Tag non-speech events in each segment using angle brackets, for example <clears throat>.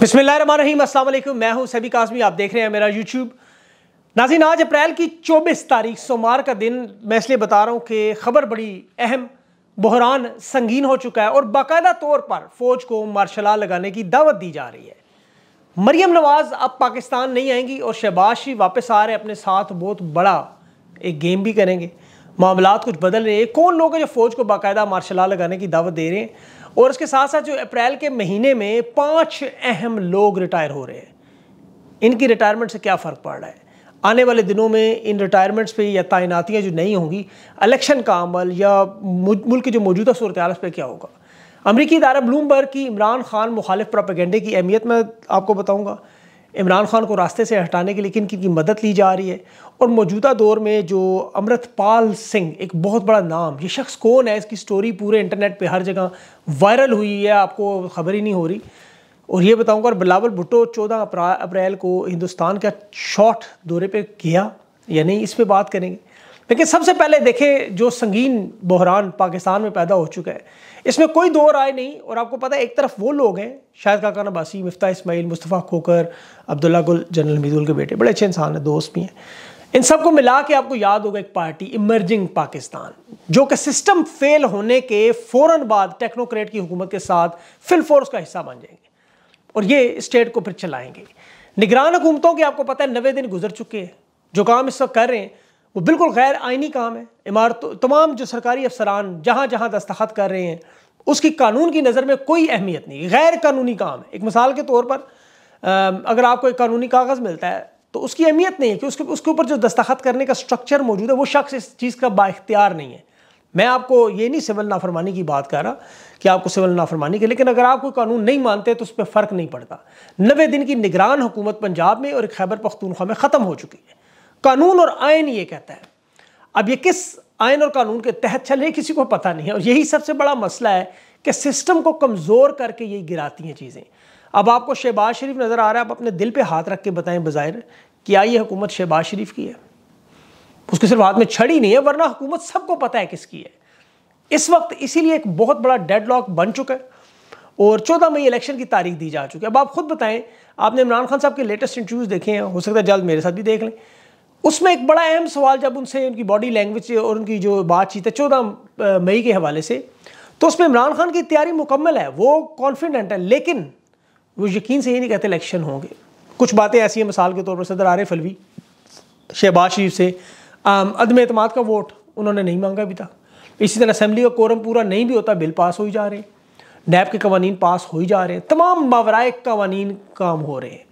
बिस्मिल्लाम असल मैं हूं सभी काजमी आप देख रहे हैं मेरा यूट्यूब नाजिन आज अप्रैल की 24 तारीख सोमवार का दिन मैं इसलिए बता रहा हूं कि खबर बड़ी अहम बहरान संगीन हो चुका है और बाकायदा तौर पर फ़ौज को मार्शला लगाने की दावत दी जा रही है मरियम नवाज़ अब पाकिस्तान नहीं आएंगी और शहबाज ही वापस आ रहे अपने साथ बहुत बड़ा एक गेम भी करेंगे मामला कुछ बदल रहे हैं कौन लोग हैं जो फ़ौज को बाकायदा मार्शला लगाने की दावत दे रहे हैं और उसके साथ साथ जो अप्रैल के महीने में पांच अहम लोग रिटायर हो रहे हैं इनकी रिटायरमेंट से क्या फ़र्क पड़ रहा है आने वाले दिनों में इन रिटायरमेंट्स पे या तैनातियाँ जो नहीं होंगी इलेक्शन का अमल या मुल्क की जो मौजूदा सूरत हाल उस पर क्या होगा अमरीकी इदारा ब्लूमबर्ग की इमरान खान मुखालिफ प्रोपेगेंडे की अहमियत मैं आपको बताऊँगा इमरान खान को रास्ते से हटाने के लिए किन किन की मदद ली जा रही है और मौजूदा दौर में जो अमृतपाल सिंह एक बहुत बड़ा नाम ये शख्स कौन है इसकी स्टोरी पूरे इंटरनेट पे हर जगह वायरल हुई है आपको खबर ही नहीं हो रही और ये बताऊंगा और बिलावल भुट्टो चौदह अप्रैल को हिंदुस्तान का शॉर्ट दौरे पर गया या नहीं इस पर बात करेंगे लेकिन सबसे पहले देखें जो संगीन बहरान पाकिस्तान में पैदा हो चुका है इसमें कोई दो राय नहीं और आपको पता है एक तरफ वो लोग हैं शायद काका नबासी मफ्ता इसमाइल मुस्तफ़ा खोकर अब्दुल्ला गुल जनरल हमीदुल के बेटे बड़े अच्छे इंसान हैं दोस्त भी हैं इन सब को मिला के आपको याद होगा एक पार्टी इमरजिंग पाकिस्तान जो कि सिस्टम फेल होने के फ़ौर बाद टेक्नोक्रेट की हुकूमत के साथ फोर्स का हिस्सा बन जाएंगे और ये स्टेट को फिर चलाएंगे निगरान हुकूमतों के आपको पता है नवे दिन गुजर चुके हैं जो काम इस वक्त कर रहे हैं वो बिल्कुल गैर आइनी काम है इमारत तमाम जो सरकारी अफसरान जहाँ जहाँ दस्तखत कर रहे हैं उसकी कानून की नज़र में कोई अहमियत नहीं गैर कानूनी काम है एक मिसाल के तौर पर अगर आपको एक कानूनी कागज़ मिलता है तो उसकी अहमियत नहीं है कि उसके उसके ऊपर जो दस्तखत करने का स्ट्रक्चर मौजूद है वो शख्स इस चीज़ का बाख्तियार नहीं है मैं आपको ये नहीं सिविल नाफरमानी की बात कर रहा कि आपको सिविल नाफरमानी की लेकिन अगर आप कोई कानून नहीं मानते तो उस पर फ़र्क नहीं पड़ता नबे दिन की निगरान हुकूमत पंजाब में और खैबर पख्तूनख्वा में ख़त्म हो चुकी है कानून और आयन ये कहता है अब ये किस आयन और कानून के तहत चल रही किसी को पता नहीं है और यही सबसे बड़ा मसला है कि सिस्टम को कमज़ोर करके ये गिराती हैं चीज़ें अब आपको शहबाज शरीफ नज़र आ रहा है आप अपने दिल पे हाथ रख के बताएं बज़ाहिर क्या ये हुकूमत शहबाज शरीफ की है उसके सिर्फ हाथ में छड़ी नहीं है वरना हुकूमत सबको पता है किसकी है इस वक्त इसीलिए एक बहुत बड़ा लॉक बन चुका है और चौदह मई इलेक्शन की तारीख दी जा चुकी है अब आप खुद बताएं आपने इमरान खान साहब के लेटेस्ट इंटरव्यूज़ देखे हैं हो सकता है जल्द मेरे साथ भी देख लें उसमें एक बड़ा अहम सवाल जब उनसे उनकी बॉडी लैंग्वेज और उनकी जो बातचीत है चौदह मई के हवाले से तो उसमें इमरान खान की तैयारी मुकम्मल है वो कॉन्फिडेंट है लेकिन वो यकीन से ये नहीं कहते इलेक्शन होंगे कुछ बातें ऐसी हैं मिसाल के तौर पर सदर आरिफ अलवी शहबाज शरीफ से अदम अतम का वोट उन्होंने नहीं मांगा भी था इसी तरह असम्बली का कोरम पूरा नहीं भी होता बिल पास हो ही जा रहे हैं नैब के कवानीन पास हो ही जा रहे हैं तमाम मावराए कवानीन काम हो रहे हैं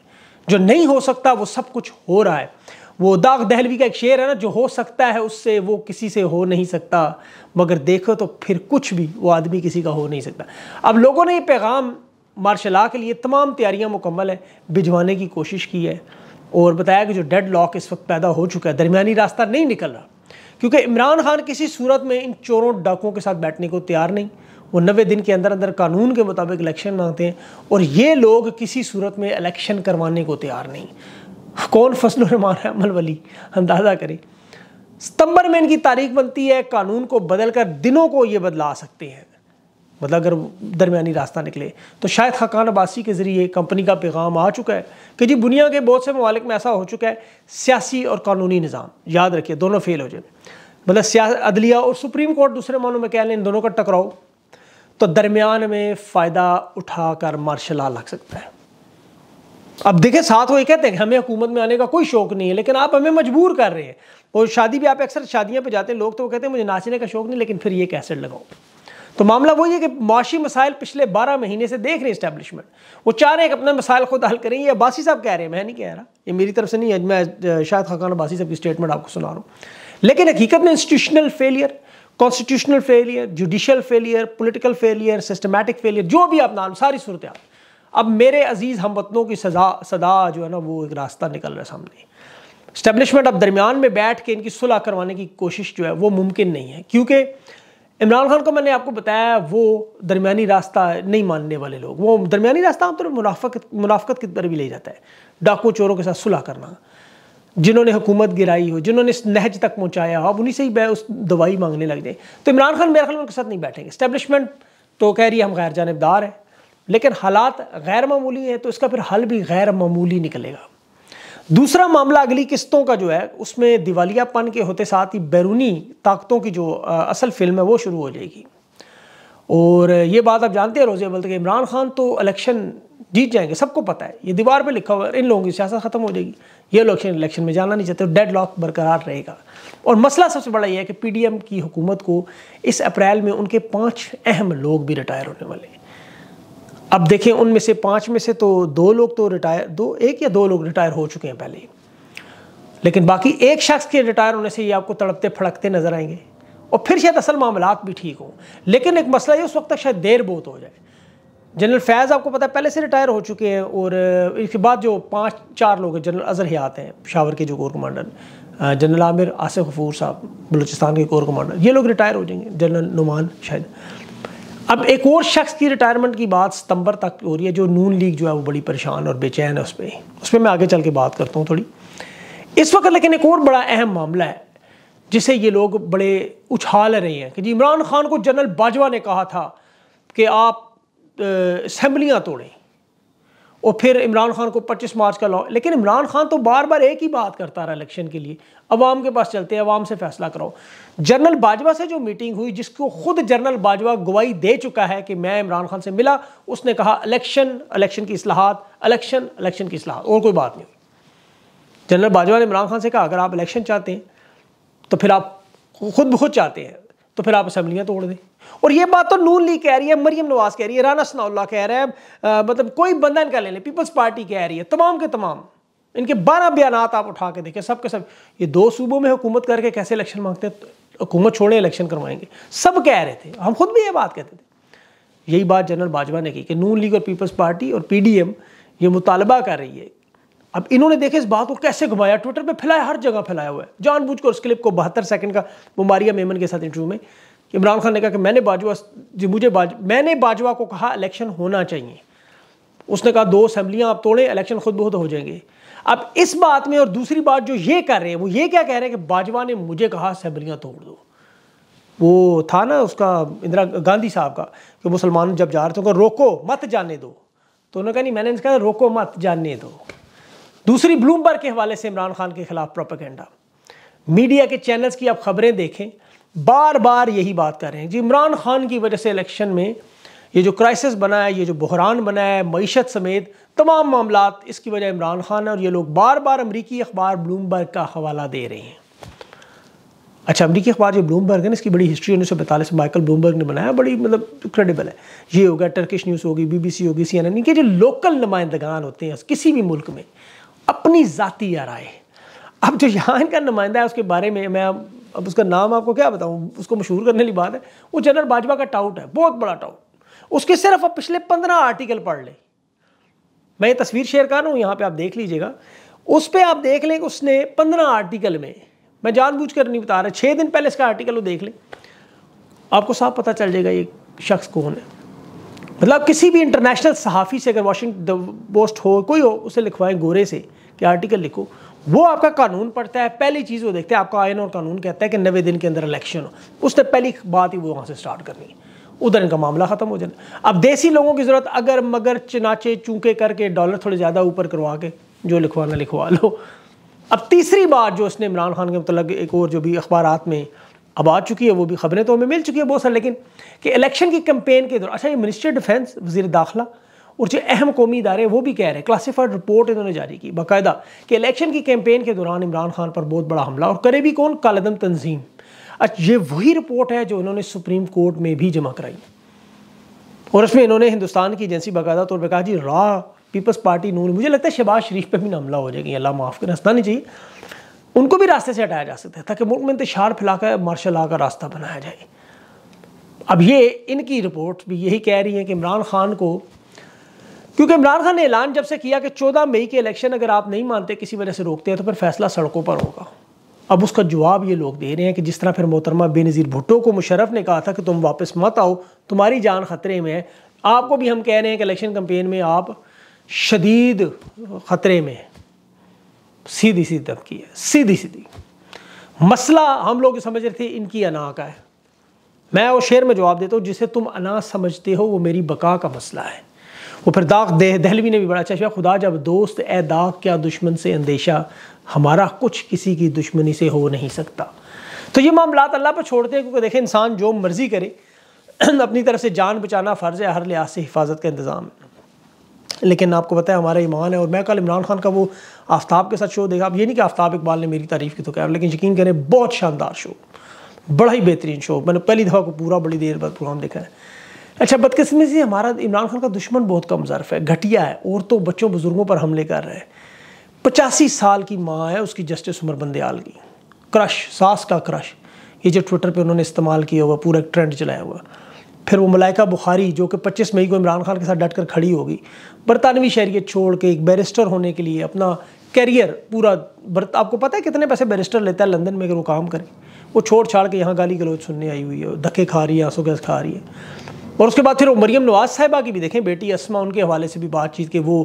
जो नहीं हो सकता वो सब कुछ हो रहा है वो दाग दहलवी का एक शेर है ना जो हो सकता है उससे वो किसी से हो नहीं सकता मगर देखो तो फिर कुछ भी वो आदमी किसी का हो नहीं सकता अब लोगों ने ये पैगाम मार्शल के लिए तमाम तैयारियाँ मुकम्मल है भिजवाने की कोशिश की है और बताया कि जो डेड लॉक इस वक्त पैदा हो चुका है दरमियानी रास्ता नहीं निकल रहा क्योंकि इमरान खान किसी सूरत में इन चोरों डाकुओं के साथ बैठने को तैयार नहीं वो नबे दिन के अंदर अंदर कानून के मुताबिक इलेक्शन मांगते हैं और ये लोग किसी सूरत में इलेक्शन करवाने को तैयार नहीं कौन फसलरहमान है अमल वली अंदाज़ा करें सितंबर में इनकी तारीख बनती है कानून को बदल कर दिनों को ये बदला सकते हैं मतलब अगर दरमियानी रास्ता निकले तो शायद खकान अब्बासी के ज़रिए कंपनी का पैगाम आ चुका है कि जी दुनिया के बहुत से ममालिक में ऐसा हो चुका है सियासी और कानूनी निज़ाम याद रखिए दोनों फेल हो जाए मतलब अदलिया और सुप्रीम कोर्ट दूसरे मानों में कह लें इन दोनों का टकराव तो दरमियान में फ़ायदा उठा कर मार्शल लग सकता है अब देखें साथ वही कहते हैं हमें हुकूमत में आने का कोई शौक नहीं है लेकिन आप हमें मजबूर कर रहे हैं और शादी भी आप अक्सर शादियाँ पर जाते हैं लोग तो वो कहते हैं मुझे नाचने का शौक नहीं लेकिन फिर ये कैसेट लगाओ तो मामला वही है कि माशी मसाइल पिछले बारह महीने से देख रहे हैं इस्टेबलिशमेंट वो चाह रहे हैं कि अपने मसाइल खुद हल करें ये अब्बासी साहब कह रहे हैं मैं नहीं कह रहा ये मेरी तरफ से नहीं है मैं शायद खाकान अब्बासी साहब की स्टेटमेंट आपको सुना रहा हूँ लेकिन हकीकत में institutional failure constitutional failure judicial failure political failure systematic failure जो भी आप नाम सारी सूरत आप अब मेरे अजीज़ हम वतनों की सजा सदा जो है ना वो एक रास्ता निकल रहा है सामने स्टैब्लिशमेंट अब दरमियान में बैठ के इनकी सुलह करवाने की कोशिश जो है वो मुमकिन नहीं है क्योंकि इमरान खान को मैंने आपको बताया वो दरमिया रास्ता नहीं मानने वाले लोग वो दरमिया रास्ता आमतौर पर मुनाफत मुनाफत की तरफ भी ले जाता है डाकू चोरों के साथ सुलह करना जिन्होंने हुकूमत गिराई हो जिन्होंने इस नहज तक पहुँचाया हो अब उन्हीं से ही उस दवाई मांगने लग जाए तो इमरान खान मेरे ख्याल में उनके साथ नहीं बैठेंगे स्टैब्लिशमेंट तो कह रही है हम गैर जानबदार हैं लेकिन हालात गैर मामूली हैं तो इसका फिर हल भी गैर मामूली निकलेगा दूसरा मामला अगली किस्तों का जो है उसमें दिवालियापन के होते साथ ही बैरूनी ताकतों की जो असल फिल्म है वो शुरू हो जाएगी और ये बात आप जानते हैं रोज़े बल्कि के इमरान खान तो इलेक्शन जीत जाएंगे सबको पता है ये दीवार पे लिखा हुआ है इन लोगों की सियासत ख़त्म हो जाएगी ये इलेक्शन इलेक्शन में जाना नहीं चाहते डेड लॉक बरकरार रहेगा और मसला सबसे बड़ा यह है कि पीडीएम की हुकूमत को इस अप्रैल में उनके पाँच अहम लोग भी रिटायर होने वाले हैं अब देखें उनमें से पाँच में से तो दो लोग तो रिटायर दो एक या दो लोग रिटायर हो चुके हैं पहले लेकिन बाकी एक शख्स के रिटायर होने से ये आपको तड़पते फड़कते नज़र आएंगे और फिर शायद असल मामला भी ठीक हों लेकिन एक मसला ये उस वक्त तक शायद देर बहुत हो जाए जनरल फैज़ आपको पता है पहले से रिटायर हो चुके हैं और इसके बाद जो पाँच चार लोग हैं जनरल अजहर हयात हैं पिशावर के जो core commander general Amir Asif Ghafoor साहब बलूचिस्तान के कोर कमांडर ये लोग रिटायर हो जाएंगे जनरल नुमान शायद अब एक और शख्स की रिटायरमेंट की बात सितंबर तक हो रही है जो नून लीग जो है वो बड़ी परेशान और बेचैन है उस पर उस पर मैं आगे चल के बात करता हूँ थोड़ी इस वक्त लेकिन एक और बड़ा अहम मामला है जिसे ये लोग बड़े उछाल रहे हैं कि जी इमरान खान को जनरल बाजवा ने कहा था कि आप असम्बलियाँ तोड़ें और फिर इमरान खान को 25 मार्च का लॉ लेकिन इमरान खान तो बार बार एक ही बात करता रहा इलेक्शन के लिए अवाम के पास चलते हैं अवाम से फैसला कराओ जनरल बाजवा से जो मीटिंग हुई जिसको खुद जनरल बाजवा गवाही दे चुका है कि मैं इमरान खान से मिला उसने कहा इलेक्शन इलेक्शन की असलाहत इलेक्शन इलेक्शन की असलाहत और कोई बात नहीं जनरल बाजवा ने इमरान खान से कहा अगर आप इलेक्शन चाहते हैं तो फिर आप खुद बहुत चाहते हैं तो फिर आप असम्बलियाँ तोड़ दें और ये बात तो नून लीग कह रही है मरियम नवाज कह रही है राना सनाउल्ला कह रहा है मतलब कोई बंदा इनका ले लें पीपल्स पार्टी कह रही है तमाम के तमाम इनके बारह बयान आप उठा के देखें सब के सब ये दो सूबों में हुकूमत करके कैसे इलेक्शन मांगते हैं तो हुकूमत छोड़े इलेक्शन करवाएंगे सब कह रहे थे हम खुद भी ये बात कहते थे यही बात जनरल बाजवा ने की कि नून लीग और पीपल्स पार्टी और पी डी एम ये मुतालबा कर रही है अब इन्होंने देखे इस बात को कैसे घुमाया ट्विटर पे फैलाया हर जगह फैलाया हुआ है जानबूझकर उस क्लिप को बहत्तर सेकंड का मुमारिया मेमन के साथ इंटरव्यू में इमरान खान ने कहा कि मैंने बाजवा जी मुझे बाज मैंने बाजवा को कहा इलेक्शन होना चाहिए उसने कहा दो असम्बलियाँ आप तोड़ें इलेक्शन खुद बहुत हो जाएंगे अब इस बात में और दूसरी बात जो ये कर रहे हैं वो ये क्या कह रहे हैं कि बाजवा ने मुझे कहा असम्बलियाँ तोड़ दो वो था ना उसका इंदिरा गांधी साहब का कि मुसलमान जब जा रहे थे उनको रोको मत जाने दो तो उन्होंने कहा नहीं मैंने कहा रोको मत जाने दो दूसरी ब्लूमबर्ग के हवाले से इमरान खान के खिलाफ प्रोपेगेंडा मीडिया के चैनल्स की आप खबरें देखें बार बार यही बात कर रहे हैं जी इमरान खान की वजह से इलेक्शन में ये जो क्राइसिस बना है ये जो बहरान बना है मीशत समेत तमाम मामला इसकी वजह इमरान खान है और ये लोग बार बार अमरीकी अखबार ब्लूमबर्ग का हवाला दे रहे हैं अच्छा अमरीकी अखबार जो ब्लूमबर्ग है ना इसकी बड़ी हिस्ट्री उन्नीस सौ पैंतालीस माइकल ब्लूमबर्ग ने बनाया बड़ी मतलब क्रेडिबल है ये होगा टर्किश न्यूज़ होगी बीबीसी होगी सीएनएन के जो लोकल नुमाइंदगान होते हैं किसी भी मुल्क में अपनी ज़ाती राय अब जो यहाँ इनका नुमाइंदा है उसके बारे में मैं अब उसका नाम आपको क्या बताऊँ उसको मशहूर करने वाली बात है वो जनरल बाजवा का टाउट है बहुत बड़ा टाउट उसके सिर्फ आप पिछले पंद्रह आर्टिकल पढ़ लें मैं ये तस्वीर शेयर कर रहा हूँ यहाँ पे आप देख लीजिएगा उस पर आप देख लें कि उसने पंद्रह आर्टिकल में मैं जानबूझ कर नहीं बता रहा छः दिन पहले इसका आर्टिकल वो देख लें आपको साफ पता चल जाएगा ये शख्स कौन है मतलब किसी भी इंटरनेशनल सहाफ़ी से अगर द पोस्ट हो कोई हो उसे लिखवाएं गोरे से कि आर्टिकल लिखो वो आपका कानून पढ़ता है पहली चीज़ वो देखते हैं आपका आयन और कानून कहता है कि नवे दिन के अंदर इलेक्शन हो उसने पहली बात ही वो वहाँ से स्टार्ट करनी है उधर इनका मामला ख़त्म हो जाना अब देसी लोगों की ज़रूरत अगर मगर चनाचे चूके करके डॉलर थोड़े ज़्यादा ऊपर करवा के जो लिखवाना लिखवा लो अब तीसरी बात जो उसने इमरान खान के मतलब एक और जो भी अखबार में अब आ चुकी है वो भी खबरें तो हमें मिल चुकी है बहुत सारी लेकिन कि इलेक्शन की कैंपेन के दौरान अच्छा ये मिनिस्टर डिफेंस वजीर दाखिला और जो अहम कौमी इदारे वो भी कह रहे हैं क्लासीफाइड रिपोर्ट इन्होंने जारी की बाकायदा कि इलेक्शन की कैंपेन के दौरान इमरान खान पर बहुत बड़ा हमला और करे भी कौन कालदम तंजीम अच्छा ये वही रिपोर्ट है जो इन्होंने सुप्रीम कोर्ट में भी जमा कराई और उसमें इन्होंने हिंदुस्तान की एजेंसी बाकायदा तौर पर कहा जी रा पीपल्स पार्टी नून मुझे लगता है शहबाज शरीफ पर भी हमला हो जाएगी अल्लाह माफ़ कर हंसना नहीं चाहिए उनको भी रास्ते से हटाया जा सकता है ताकि मुल्क में इंतशार फैलाकर मार्शल ला का रास्ता बनाया जाए अब ये इनकी रिपोर्ट भी यही कह रही है कि इमरान खान को क्योंकि इमरान खान ने ऐलान जब से किया कि 14 मई के इलेक्शन अगर आप नहीं मानते किसी वजह से रोकते हैं तो फिर फैसला सड़कों पर होगा अब उसका जवाब ये लोग दे रहे हैं कि जिस तरह फिर मोहतरमा बेनज़ीर भुट्टो को मुशरफ ने कहा था कि तुम वापस मत आओ तुम्हारी जान खतरे में है आपको भी हम कह रहे हैं कि इलेक्शन कंपेन में आप शदीद ख़तरे में सीधी सीधी धमकी है सीधी सीधी मसला हम लोग समझ रहे थे इनकी अना का है मैं वो शेर में जवाब देता हूँ जिसे तुम अना समझते हो वो मेरी बका का मसला है वो फिर दाग दे दहलवी ने भी बड़ा अच्छा खुदा जब दोस्त ए दाग क्या दुश्मन से अंदेशा हमारा कुछ किसी की दुश्मनी से हो नहीं सकता तो ये मामला अल्लाह पर छोड़ते हैं क्योंकि देखें इंसान जो मर्ज़ी करे <clears throat> अपनी तरफ से जान बचाना फ़र्ज़ है हर लिहाज से हिफाजत का इंतज़ाम है लेकिन आपको पता है हमारा ईमान है और मैं कल इमरान खान का वो आफ्ताब के साथ शो देखा अब ये नहीं कि आफ्ताब इकबाल ने मेरी तारीफ़ की तो क्या लेकिन यकीन करें बहुत शानदार शो बड़ा ही बेहतरीन शो मैंने पहली दफ़ा को पूरा बड़ी देर बाद प्रोग्राम देखा है अच्छा बदकिस्मती से हमारा इमरान खान का दुश्मन बहुत कम है घटिया है औरतों बच्चों बुज़ुर्गों पर हमले कर रहे हैं पचासी साल की माँ है उसकी जस्टिस उमर बंदयाल की क्रश सास का क्रश ये जो ट्विटर पे उन्होंने इस्तेमाल किया हुआ पूरा एक ट्रेंड चलाया हुआ फिर वो मलाइका बुखारी जो कि 25 मई को इमरान खान के साथ डट कर खड़ी होगी बरतानवी शहरीत छोड़ के एक बैरिस्टर होने के लिए अपना कैरियर पूरा बरत आपको पता है कितने पैसे बैरिस्टर लेता है लंदन में अगर वो काम करें वो छोड़ छाड़ के यहाँ गाली गलोच सुनने आई हुई है धक्के खा रही है आंसू गैस खा रही है और उसके बाद फिर मरीम नवाज़ साहिबा की भी देखें बेटी असमा उनके हवाले से भी बातचीत के वो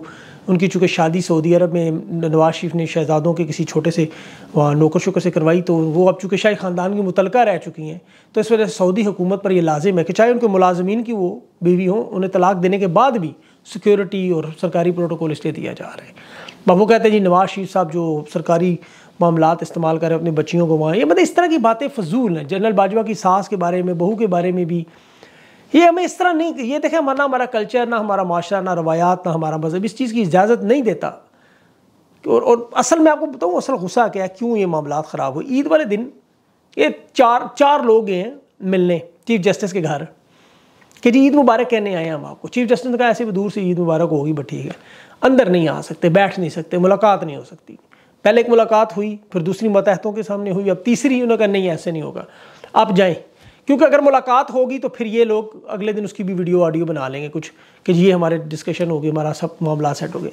उनकी चूँकि शादी सऊदी अरब में नवाज शरीफ ने शहजादों के किसी छोटे से वहाँ नौकर शोकर से करवाई तो वो अब चूँकि शाही ख़ानदान की मुतलका रह चुकी हैं तो इस वजह से सऊदी हुकूमत पर यह लाजिम है कि चाहे उनके मुलाजमीन की वो बीवी हों उन्हें तलाक देने के बाद भी सिक्योरिटी और सरकारी प्रोटोकॉल इसलिए दिया जा रहा है अब वो कहते हैं जी नवाज शरीफ साहब जो सरकारी मामला इस्तेमाल करें अपनी बच्चियों को वहाँ ये मतलब इस तरह की बातें फजूल हैं जनरल बाजवा की सास के बारे में बहू के बारे में भी ये हमें इस तरह नहीं ये देखें ना हमारा कल्चर ना हमारा माशरा ना रवायात ना हमारा मज़हब इस चीज़ की इजाज़त नहीं देता और, और असल में आपको बताऊँ असल गुस्सा क्या है क्यों ये मामला ख़राब हुए ईद वाले दिन ये चार चार लोग हैं मिलने चीफ जस्टिस के घर कि जी ईद मुबारक कहने आए हम आपको चीफ जस्टिस ने कहा ऐसे भी दूर से ईद मुबारक होगी बट ठीक है अंदर नहीं आ सकते बैठ नहीं सकते मुलाकात नहीं हो सकती पहले एक मुलाकात हुई फिर दूसरी मतहतों के सामने हुई अब तीसरी उन्होंने कहा नहीं ऐसे नहीं होगा आप जाएँ क्योंकि अगर मुलाकात होगी तो फिर ये लोग अगले दिन उसकी भी वीडियो ऑडियो बना लेंगे कुछ कि ये हमारे डिस्कशन होगी हमारा सब मामला सेट हो गए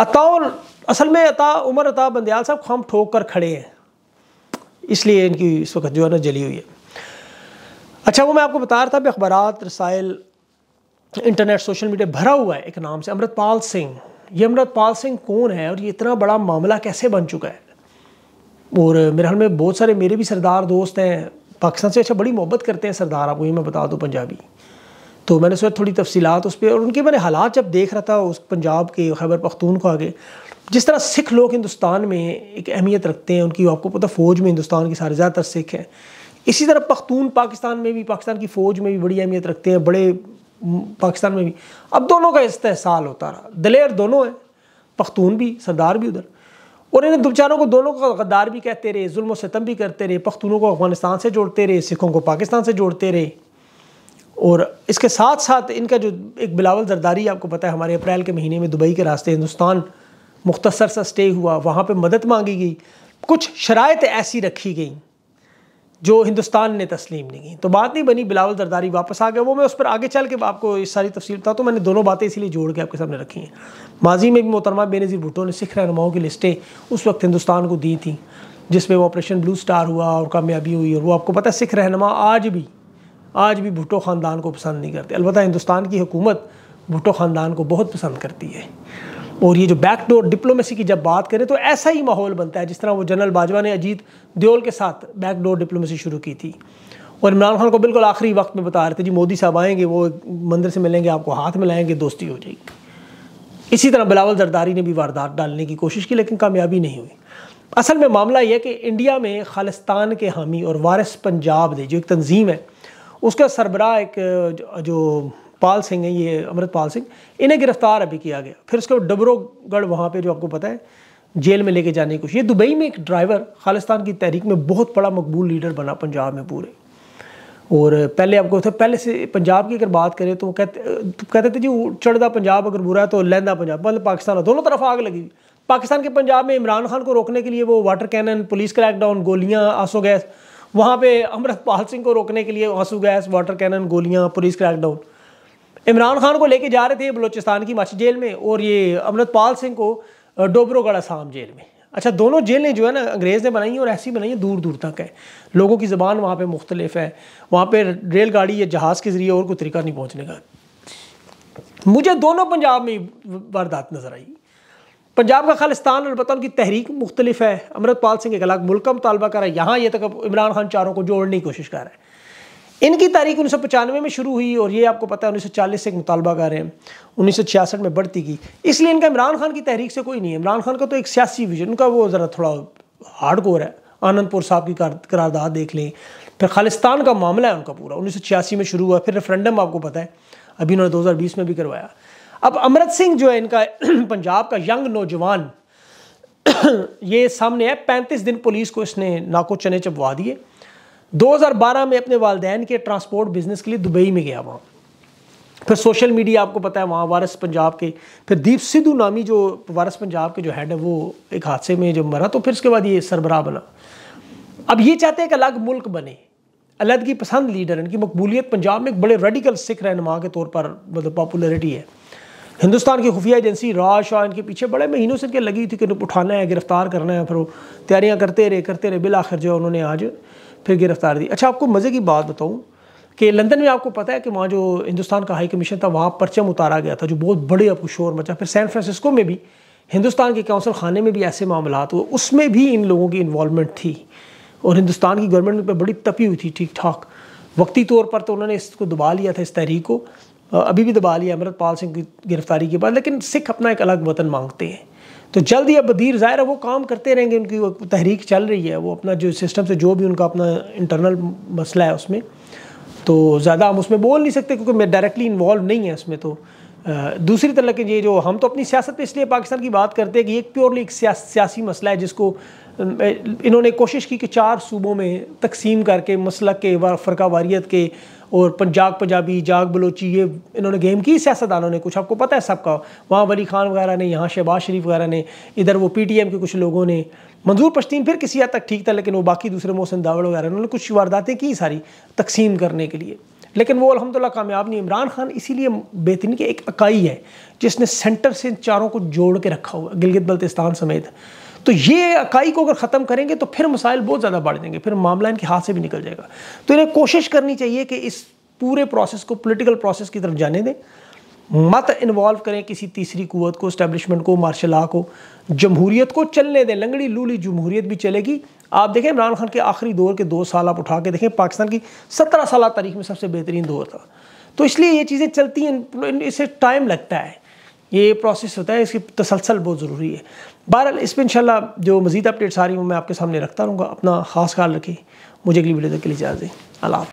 अताउल असल में अता उमर अता बंदयाल साहब खाम ठोक कर खड़े हैं इसलिए इनकी इस वक्त जो है ना जली हुई है अच्छा वो मैं आपको बता रहा था भी अखबार रसायल इंटरनेट सोशल मीडिया भरा हुआ है एक नाम से अमृतपाल सिंह ये अमृतपाल सिंह कौन है और ये इतना बड़ा मामला कैसे बन चुका है और मेरे हाल में बहुत सारे मेरे भी सरदार दोस्त हैं पाकिस्तान से अच्छा बड़ी मोहब्बत करते हैं सरदार आपको ये मैं बता दूँ पंजाबी तो मैंने सोचा थोड़ी तफसीत उस पर और उनके मैंने हालात जब देख रहा था उस पंजाब के खैबर पख्तून को आगे जिस तरह सिख लोग हिंदुस्तान में एक अहमियत रखते हैं उनकी आपको पता फ़ौज में हिंदुस्तान के सारे ज़्यादातर सिख हैं इसी तरह पख्तून पाकिस्तान में भी पाकिस्तान की फ़ौज में भी बड़ी अहमियत रखते हैं बड़े पाकिस्तान में भी अब दोनों का इस्तेसाल होता रहा दलेर दोनों हैं पख्तून भी सरदार भी उधर और इन दुबचारों को दोनों को गद्दार भी कहते रहे जुल्म सितम भी करते रहे पख्तूनों को अफगानिस्तान से जोड़ते रहे सिखों को पाकिस्तान से जोड़ते रहे और इसके साथ साथ इनका जो एक बिलावल जरदारी आपको पता है हमारे अप्रैल के महीने में दुबई के रास्ते हिंदुस्तान मुख्तसर सा स्टे हुआ वहाँ पर मदद मांगी गई कुछ शरात ऐसी रखी गई जो हिंदुस्तान ने तस्लीम नहीं की तो बात नहीं बनी बिलावल दरदारी वापस आ गया वो मैं उस पर आगे चल के आपको इस सारी तफसील था तो मैंने दोनों बातें इसीलिए जोड़ के आपके सामने रखी हैं माजी में भी मोहतरमा बेनज़ीर भुटो ने सिख रहनुमाओं की लिस्टें उस वक्त हिंदुस्तान को दी थी जिसमें वो ऑपरेशन ब्लू स्टार हुआ और कामयाबी हुई और वो आपको पता है सिख रहनुमा आज भी आज भी भुटो ख़ानदान को पसंद नहीं करते अलबत्त हिंदुस्तान की हुकूमत भुटो ख़ानदान को बहुत पसंद करती है और ये जो बैकडोर डिप्लोमेसी की जब बात करें तो ऐसा ही माहौल बनता है जिस तरह वो जनरल बाजवा ने अजीत देओल के साथ बैकडोर डिप्लोमेसी शुरू की थी और इमरान खान को बिल्कुल आखिरी वक्त में बता रहे थे जी मोदी साहब आएंगे वो मंदिर से मिलेंगे आपको हाथ मिलाएंगे दोस्ती हो जाएगी इसी तरह बिलावल जरदारी ने भी वारदात डालने की कोशिश की लेकिन कामयाबी नहीं हुई असल में मामला यह है कि इंडिया में खालिस्तान के हामी और वारिस पंजाब ने जो एक तंजीम है उसका सरबराह एक जो पाल सिंह हैं ये अमृतपाल सिंह इन्हें गिरफ्तार अभी किया गया फिर उसके बाद डबरोगढ़ वहाँ पर जो आपको पता है जेल में लेके जाने की कोशिश ये दुबई में एक ड्राइवर खालिस्तान की तहरीक में बहुत बड़ा मकबूल लीडर बना पंजाब में पूरे और पहले आपको था पहले से पंजाब की अगर बात करें तो वो कहते कहते थे जी चढ़दा पंजाब अगर बुरा है तो लहंदा पंजाब मतलब पाकिस्तान दोनों तरफ आग लगी पाकिस्तान के पंजाब में इमरान खान को रोकने के लिए वो वाटर कैनन पुलिस क्रैकडाउन गोलियाँ आंसू गैस वहाँ पे अमृतपाल सिंह को रोकने के लिए आंसू गैस वाटर कैनन गोलियाँ पुलिस क्रैकडाउन इमरान खान को लेके जा रहे थे बलोचिस्तान की मछ जेल में और ये अमृतपाल सिंह को डोबरोगढ़ असाम जेल में अच्छा दोनों जेलें जो है ना अंग्रेज़ ने बनाई हैं और ऐसी बनाई हैं दूर दूर तक है लोगों की ज़बान वहाँ पे मुख्तलिफ है वहाँ पे रेलगाड़ी या जहाज़ के ज़रिए और कोई तरीका नहीं पहुँचने का मुझे दोनों पंजाब में वारदात नज़र आई पंजाब का खालिस्तान अलबत् उनकी तहरीक मुख्तलिफ है अमृतपाल सिंह एक अलग मुल्क का मुतालबा कर रहा है यहाँ ये तक इमरान खान चारों को जोड़ने की कोशिश कर रहा है इनकी तारीख उन्नीस में शुरू हुई और ये आपको पता है चालीस से एक मुतालबा कर रहे हैं उन्नीस में बढ़ती की इसलिए इनका इमरान खान की तहरीक से कोई नहीं है इमरान खान का तो एक सियासी विजन उनका वो ज़रा थोड़ा हार्ड कोर है आनंदपुर साहब की करारदाद देख लें फिर खालिस्तान का मामला है उनका पूरा उन्नीस में शुरू हुआ फिर रेफरेंडम आपको पता है अभी उन्होंने दो में भी करवाया अब अमृत सिंह जो है इनका <clears throat> पंजाब का यंग नौजवान <clears throat> ये सामने है पैंतीस दिन पुलिस को इसने नाको चने चबवा दिए 2012 में अपने वालदेन के ट्रांसपोर्ट बिजनेस के लिए दुबई में गया वहाँ फिर सोशल मीडिया आपको पता है वहाँ वारस पंजाब के फिर दीप सिद्धू नामी जो वारस पंजाब के जो हेड है वो एक हादसे में जब मरा तो फिर उसके बाद ये सरबराह बना अब ये चाहते हैं कि अलग मुल्क बने अलग पसंद लीडर इनकी मकबूलियत पंजाब में एक बड़े रेडिकल सिख रहनुमा के तौर पर मतलब पॉपुलरिटी है हिंदुस्तान की खुफिया एजेंसी राज शाह इनके पीछे बड़े महीनों से इनके लगी थी कि उठाना है गिरफ्तार करना है फिर वो तैयारियाँ करते रहे करते रहे बिल आखिर जो उन्होंने आज फिर गिरफ्तार दी अच्छा आपको मज़े की बात बताऊँ कि लंदन में आपको पता है कि वहाँ जो हिंदुस्तान का हाई कमीशन था वहाँ परचम उतारा गया था जो बहुत बड़े आपको शोर मचा फिर सैन फ्रांसिस्को में भी हिंदुस्तान के काउंसिल खाने में भी ऐसे मामला हुए तो उसमें भी इन लोगों की इन्वॉलमेंट थी और हिंदुस्तान की गवर्नमेंट पर बड़ी तपी हुई थी ठीक ठाक वक्ती तौर पर तो उन्होंने इसको दबा लिया था इस तहरीक को अभी भी दबा लिया अमृतपाल सिंह की गिरफ्तारी के बाद लेकिन सिख अपना एक अलग वतन मांगते हैं तो जल्द ही अब बदीर ज़ाहिर है वो काम करते रहेंगे उनकी तहरीक चल रही है वो अपना जो सिस्टम से जो भी उनका अपना इंटरनल मसला है उसमें तो ज़्यादा हम उसमें बोल नहीं सकते क्योंकि मैं डायरेक्टली इन्वॉल्व नहीं है उसमें तो दूसरी तरह के ये जो हम तो अपनी सियासत पे इसलिए पाकिस्तान की बात करते हैं कि एक प्योरली एक सियासी मसला है जिसको इन्होंने कोशिश की कि चार सूबों में तकसीम करके मसलक के फ़रका वारीत के और पंजाब पंजाबी जाग बलोची ये इन्होंने गेम की सियासतदानों ने कुछ आपको पता है सबका वहाँ वली खान वगैरह ने यहाँ शहबाज शरीफ वगैरह ने इधर वो पी टी एम के कुछ लोगों ने मंजूर पश्तीन फिर किसी हद तक ठीक था लेकिन वो बाकी दूसरे मोहसिन दावड़ वगैरह उन्होंने कुछ वारदातें की सारी तकसीम करने के लिए लेकिन वो अलहमदिल्ला कामयाब नहीं इमरान खान इसीलिए बेहतरीन की एक इकाई है जिसने सेंटर से चारों को जोड़ के रखा हुआ गिलगित बल्तिस्तान समेत तो ये अकाई को अगर ख़त्म करेंगे तो फिर मसाइल बहुत ज़्यादा बढ़ जाएंगे फिर मामला इनके हाथ से भी निकल जाएगा तो इन्हें कोशिश करनी चाहिए कि इस पूरे प्रोसेस को पोलिटिकल प्रोसेस की तरफ जाने दें मत इन्वॉल्व करें किसी तीसरी कुत को इस्टेबलिशमेंट को मार्शल ला को जमहूरीत को चलने दें लंगड़ी लूली जमहूरीत भी चलेगी आप देखें इमरान खान के आखिरी दौर के दो साल आप उठा के देखें पाकिस्तान की सत्रह साल तारीख में सबसे बेहतरीन दौर था तो इसलिए ये चीज़ें चलती हैं इसे टाइम लगता है ये प्रोसेस होता है इसकी तसलसल बहुत ज़रूरी है बहरहाल इस पर इनशाला जो मज़ीद अपडेट्स आ रही हूँ मैं आपके सामने रखता रहूँगा अपना खास ख्याल रखें मुझे अगली वीडियो तक के लिए इजाज़ अला अल्लाह